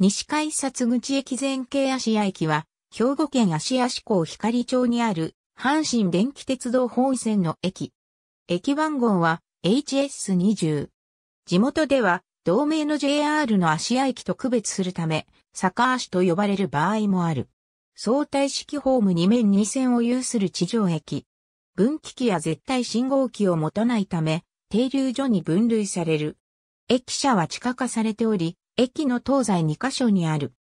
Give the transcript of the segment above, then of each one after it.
西改札口駅前系芦屋駅は、兵庫県芦屋市港光町にある、阪神電気鉄道本線の駅。駅番号は HS20。地元では、同名の JR の芦屋駅と区別するため、坂足と呼ばれる場合もある。相対式ホーム2面2線を有する地上駅。分岐器や絶対信号機を持たないため、停留所に分類される。駅舎は地下化されており、駅の東西2カ所にある。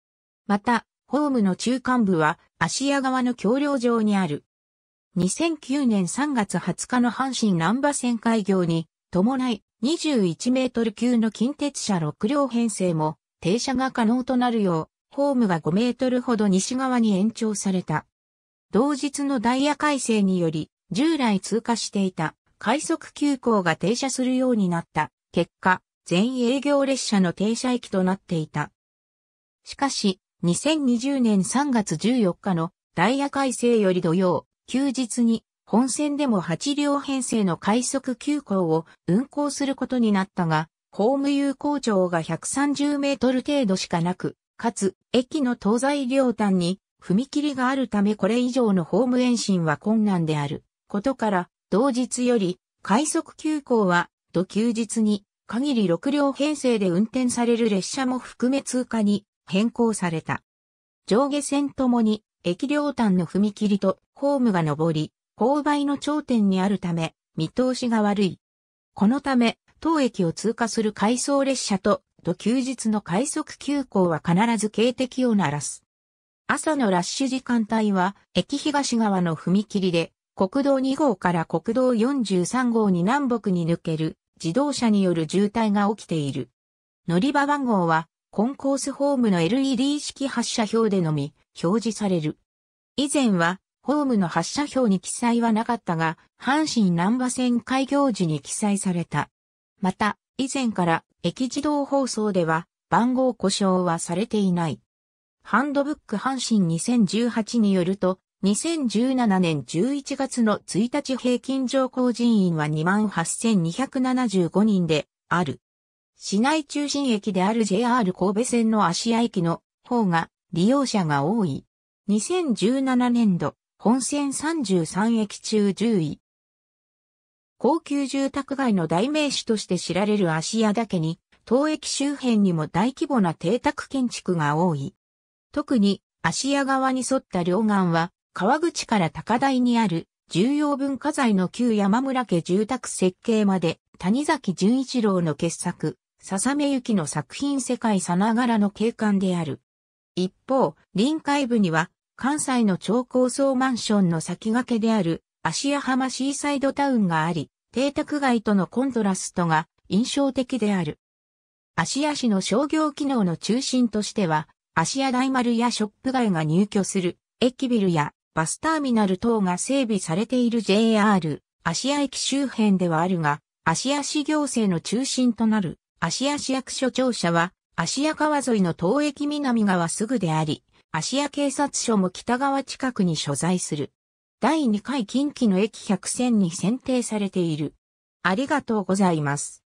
また、ホームの中間部は芦屋側の橋梁上にある。2009年3月20日の阪神南波線開業に伴い21メートル級の近鉄車6両編成も停車が可能となるようホームが5メートルほど西側に延長された。同日のダイヤ改正により従来通過していた快速急行が停車するようになった結果全営業列車の停車駅となっていた。しかし、2020年3月14日のダイヤ改正より土曜、休日に本線でも8両編成の快速急行を運行することになったが、ホーム有効長が130メートル程度しかなく、かつ、駅の東西両端に踏切があるためこれ以上のホーム延伸は困難であることから、同日より快速急行は土休日に限り6両編成で運転される列車も含め通過に変更された。上下線ともに駅両端の踏切とホームが上り、勾配の頂点にあるため、見通しが悪い。このため、当駅を通過する回送列車と、土休日の快速急行は必ず警笛を鳴らす。朝のラッシュ時間帯は、駅東側の踏切で、国道2号から国道43号に南北に抜ける自動車による渋滞が起きている。乗り場番号は、コンコースホームの LED 式発車表でのみ表示される。以前は、ホームの発車表に記載はなかったが、阪神南波線開業時に記載された。また、以前から駅自動放送では番号故障はされていない。ハンドブック阪神2018によると、2017年11月の1日平均上降人員は28,275人である。市内中心駅である JR 神戸線の芦屋駅の方が利用者が多い。2017年度、本線33駅中10位。高級住宅街の代名詞として知られる芦屋だけに、当駅周辺にも大規模な邸宅建築が多い。特に芦屋側に沿った両岸は川口から高台にある重要文化財の旧山村家住宅設計まで谷崎潤一郎の傑作、笹目雪の作品世界さながらの景観である。一方、臨海部には関西の超高層マンションの先駆けである芦屋浜シーサイドタウンがあり、邸宅街とのコントラストが印象的である。芦屋市の商業機能の中心としては、芦屋大丸やショップ街が入居する駅ビルやバスターミナル等が整備されている JR 芦屋駅周辺ではあるが、芦屋市行政の中心となる芦屋市役所庁舎は芦屋川沿いの東駅南側すぐであり、芦屋警察署も北側近くに所在する。第2回近畿の駅100選に選定されている。ありがとうございます。